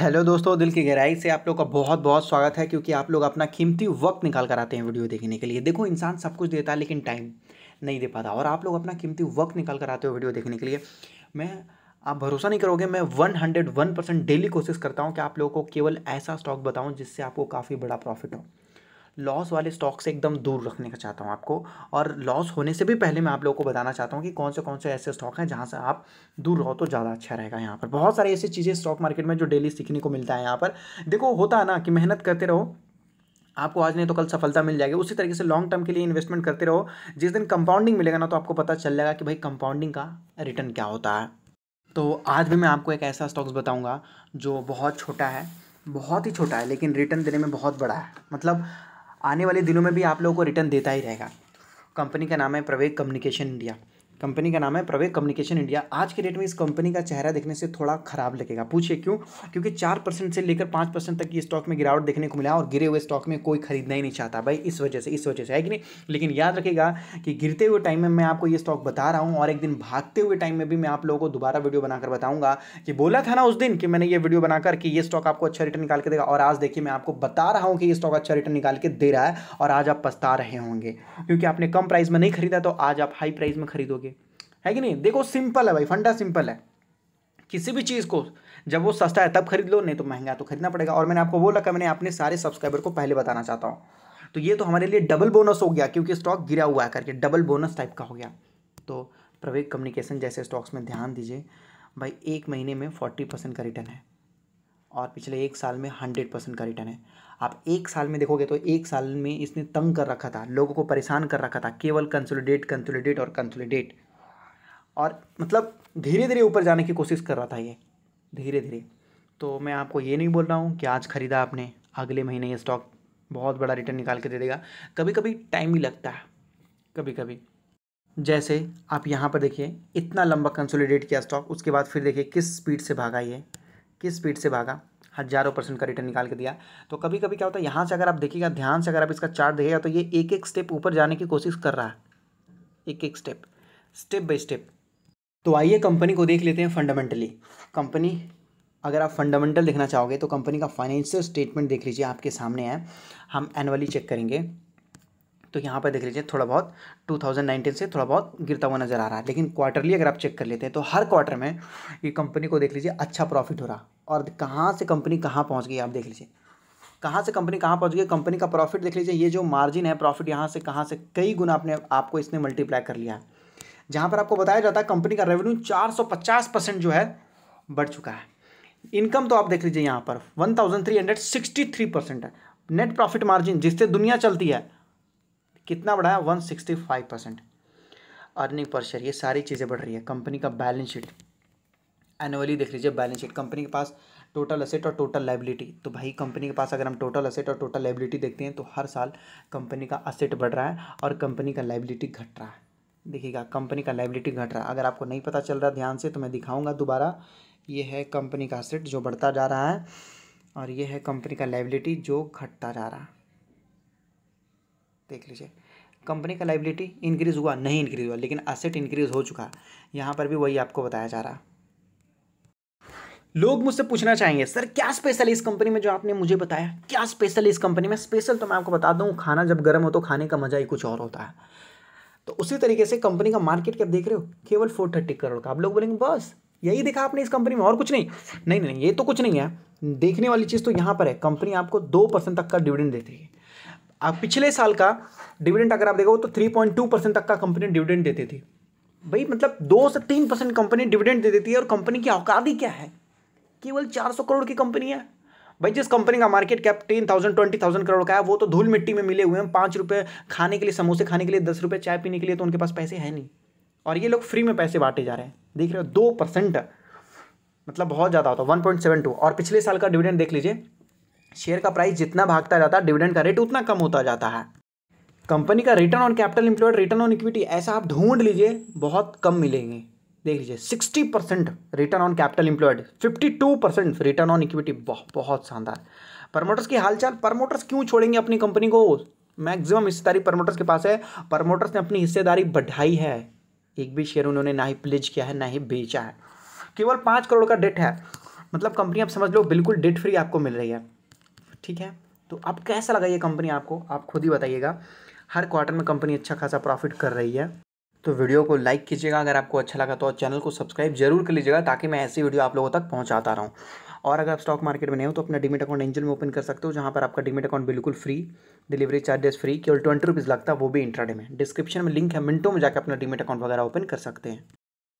hello दोस्तों दिल की गहराई से आप लोग का बहुत बहुत स्वागत है क्योंकि आप लोग अपना कीमती वक्त निकाल कर आते हैं वीडियो देखने के लिए देखो इंसान सब कुछ देता है लेकिन टाइम नहीं दे पाता और आप लोग अपना कीमती वक्त निकाल कर आते हो वीडियो देखने के लिए मैं आप भरोसा नहीं करोगे मैं one hundred one percent daily कोशिश करता हूँ कि आप लोगों को केवल ऐसा स्टॉक बताऊँ जिससे आपको काफ़ी बड़ा प्रॉफिट हो लॉस वाले स्टॉक से एकदम दूर रखने का चाहता हूँ आपको और लॉस होने से भी पहले मैं आप लोगों को बताना चाहता हूँ कि कौन से कौन से ऐसे स्टॉक हैं जहाँ से आप दूर रहो तो ज़्यादा अच्छा रहेगा यहाँ पर बहुत सारी ऐसी चीज़ें स्टॉक मार्केट में जो डेली सीखने को मिलता है यहाँ पर देखो होता है ना कि मेहनत करते रहो आपको आज नहीं तो कल सफलता मिल जाएगी उसी तरीके से लॉन्ग टर्म के लिए इन्वेस्टमेंट करते रहो जिस दिन कंपाउंडिंग मिलेगा ना तो आपको पता चल जाएगा कि भाई कंपाउंडिंग का रिटर्न क्या होता है तो आज भी मैं आपको एक ऐसा स्टॉक्स बताऊंगा जो बहुत छोटा है बहुत ही छोटा है लेकिन रिटर्न देने में बहुत बड़ा है मतलब आने वाले दिनों में भी आप लोगों को रिटर्न देता ही रहेगा कंपनी का नाम है प्रवेग कम्युनिकेशन इंडिया कंपनी का नाम है प्रवेग कम्युनिकेशन इंडिया आज के डेट में इस कंपनी का चेहरा देखने से थोड़ा खराब लगेगा पूछिए क्यों क्योंकि चार परसेंट से लेकर पाँच परसेंट तक की स्टॉक में गिरावट देखने को मिला और गिरे हुए स्टॉक में कोई खरीदना ही नहीं चाहता भाई इस वजह से इस वजह से है कि नहीं लेकिन याद रखेगा कि गिरते हुए टाइम में मैं आपको ये स्टॉक बता रहा हूँ और एक दिन भागते हुए टाइम में भी मैं आप लोगों को दोबारा वीडियो बनाकर बताऊँगा कि बोला था ना उस दिन कि मैंने ये वीडियो बनाकर कि ये स्टॉक आपको अच्छा रिटर्न निकाल के देगा और आज देखिए मैं आपको बता रहा हूँ कि ये स्टॉक अच्छा रिटर्न निकाल के दे रहा है और आज आप पछता रहे होंगे क्योंकि आपने कम प्राइस में नहीं खरीदा तो आज आप हाई प्राइस में खरीदोगे है कि नहीं देखो सिंपल है भाई फंडा सिंपल है किसी भी चीज़ को जब वो सस्ता है तब खरीद लो नहीं तो महंगा तो खरीदना पड़ेगा और मैंने आपको वो लगा मैंने अपने सारे सब्सक्राइबर को पहले बताना चाहता हूँ तो ये तो हमारे लिए डबल बोनस हो गया क्योंकि स्टॉक गिरा हुआ है करके डबल बोनस टाइप का हो गया तो प्रवेग कम्युनिकेशन जैसे स्टॉक्स में ध्यान दीजिए भाई एक महीने में फोर्टी परसेंट का रिटर्न है और पिछले एक साल में हंड्रेड परसेंट का रिटर्न है आप एक साल में देखोगे तो एक साल में इसने तंग कर रखा था लोगों को परेशान कर रखा था केवल कंसोलिडेट कंसोलिडेट और कंसोलिडेट और मतलब धीरे धीरे ऊपर जाने की कोशिश कर रहा था ये धीरे धीरे तो मैं आपको ये नहीं बोल रहा हूँ कि आज ख़रीदा आपने अगले महीने ये स्टॉक बहुत बड़ा रिटर्न निकाल के दे देगा कभी कभी टाइम भी लगता है कभी कभी जैसे आप यहाँ पर देखिए इतना लंबा कंसोलिडेट किया स्टॉक उसके बाद फिर देखिए किस स्पीड से भागा ये किस स्पीड से भागा हज़ारों परसेंट का रिटर्न निकाल के दिया तो कभी कभी क्या होता है यहाँ से अगर आप देखिएगा ध्यान से अगर आप इसका चार्ट देखिएगा तो ये एक एक स्टेप ऊपर जाने की कोशिश कर रहा है एक एक स्टेप स्टेप बाई स्टेप तो आइए कंपनी को देख लेते हैं फंडामेंटली कंपनी अगर आप फंडामेंटल देखना चाहोगे तो कंपनी का फाइनेंशियल स्टेटमेंट देख लीजिए आपके सामने है हम एनुअली चेक करेंगे तो यहाँ पर देख लीजिए थोड़ा बहुत 2019 से थोड़ा बहुत गिरता हुआ नज़र आ रहा है लेकिन क्वार्टरली अगर आप चेक कर लेते हैं तो हर क्वार्टर में ये कंपनी को देख लीजिए अच्छा प्रॉफिट हो रहा और कहाँ से कंपनी कहाँ पहुँच गई आप देख लीजिए कहाँ से कंपनी कहाँ पहुँच गई कंपनी का प्रॉफिट देख लीजिए ये जो मार्जिन है प्रॉफिट यहाँ से कहाँ से कई गुना आपने आपको इसने मल्टीप्लाई कर लिया है जहाँ पर आपको बताया जाता है कंपनी का रेवेन्यू चार परसेंट जो है बढ़ चुका है इनकम तो आप देख लीजिए यहाँ पर 1363 परसेंट है नेट प्रॉफिट मार्जिन जिससे दुनिया चलती है कितना बढ़ा है five percent earning per share ये सारी चीज़ें बढ़ रही है कंपनी का बैलेंस शीट एनुअली देख लीजिए बैलेंस शीट कंपनी के पास टोटल असेट और टोटल लाइबिलिटी तो भाई कंपनी के पास अगर हम टोटल असेट और टोटल लाइबिलिटी देखते हैं तो हर साल कंपनी का असेट बढ़ रहा है और कंपनी का लाइबिलिटी घट रहा है देखिएगा कंपनी का लाइबिलिटी घट रहा है अगर आपको नहीं पता चल रहा ध्यान से तो मैं दिखाऊंगा दोबारा ये है कंपनी का सेट जो बढ़ता जा रहा है और ये है कंपनी का लाइबिलिटी जो घटता जा रहा है देख लीजिए कंपनी का लाइबिलिटी इंक्रीज़ हुआ नहीं इंक्रीज़ हुआ लेकिन असेट इंक्रीज़ हो चुका है यहाँ पर भी वही आपको बताया जा रहा है लोग मुझसे पूछना चाहेंगे सर क्या स्पेशल है इस कंपनी में जो आपने मुझे बताया क्या स्पेशल है इस कंपनी में स्पेशल तो मैं आपको बता दूँ खाना जब गर्म हो तो खाने का मज़ा ही कुछ और होता है तो उसी तरीके से कंपनी का मार्केट कैप देख रहे हो केवल फोर थर्टी करोड़ का आप लोग बोलेंगे बस यही देखा आपने इस कंपनी में और कुछ नहीं नहीं नहीं ये तो कुछ नहीं है देखने वाली चीज़ तो यहाँ पर है कंपनी आपको दो परसेंट तक का डिविडेंड देती है आप पिछले साल का डिविडेंड अगर आप देखो तो थ्री पॉइंट टू परसेंट तक का कंपनी डिविडेंड देती थी भाई मतलब दो से तीन परसेंट कंपनी डिविडेंड दे देती है और कंपनी की औकात ही क्या है केवल चार सौ करोड़ की कंपनी है भाई जिस कंपनी का market cap ten thousand twenty thousand crore का है वो तो धूल मिट्टी में मिले हुए हैं पाँच रुपये खाने के लिए समोसे खाने के लिए दस रुपये चाय पीने के लिए तो उनके पास पैसे है नहीं और ये लोग फ्री में पैसे बांटे जा रहे हैं देख रहे हो दो परसेंट मतलब बहुत ज़्यादा होता है वन पॉइंट सेवन टू और पिछले साल का डिविडेंड देख लीजिए शेयर का प्राइस जितना भागता जाता है डिविडेंड का रेट उतना कम होता जाता है कंपनी का return on capital employed return on equity ऐसा आप ढूंढ लीजिए बहुत कम मिलेंगे देख लीजिए sixty percent return on capital employed fifty two percent return on equity बहुत शानदार प्रमोटर्स की हालचाल प्रमोटर्स क्यों छोड़ेंगे अपनी कंपनी को मैक्सिमम हिस्सेदारी प्रमोटर्स के पास है प्रमोटर्स ने अपनी हिस्सेदारी बढ़ाई है एक भी शेयर उन्होंने ना ही प्लेज किया है ना ही बेचा है केवल पाँच करोड़ का डेट है मतलब कंपनी आप समझ लो बिल्कुल डेट फ्री आपको मिल रही है ठीक है तो अब कैसा लगा ये कंपनी आपको आप खुद ही बताइएगा हर क्वार्टर में कंपनी अच्छा खासा प्रॉफिट कर रही है तो वीडियो को लाइक कीजिएगा अगर आपको अच्छा लगा तो चैनल को सब्सक्राइब जरूर कर लीजिएगा ताकि मैं ऐसी वीडियो आप लोगों तक पहुंचाता रहूं और अगर आप स्टॉक मार्केट में नहीं हो तो अपना डिमिट अकाउंट एंजल में ओपन कर सकते हो जहां पर आपका डिमिट अकाउंट बिल्कुल फ्री डिलीवरी चार्जेस फ्री केवल ट्वेंटी रुपीज़ लगता है वो भी इंट्राडे में डिस्क्रिप्शन में लिंक है मिनटों में जाकर अपना डिमिट अकाउंट वगैरह ओपन कर सकते हैं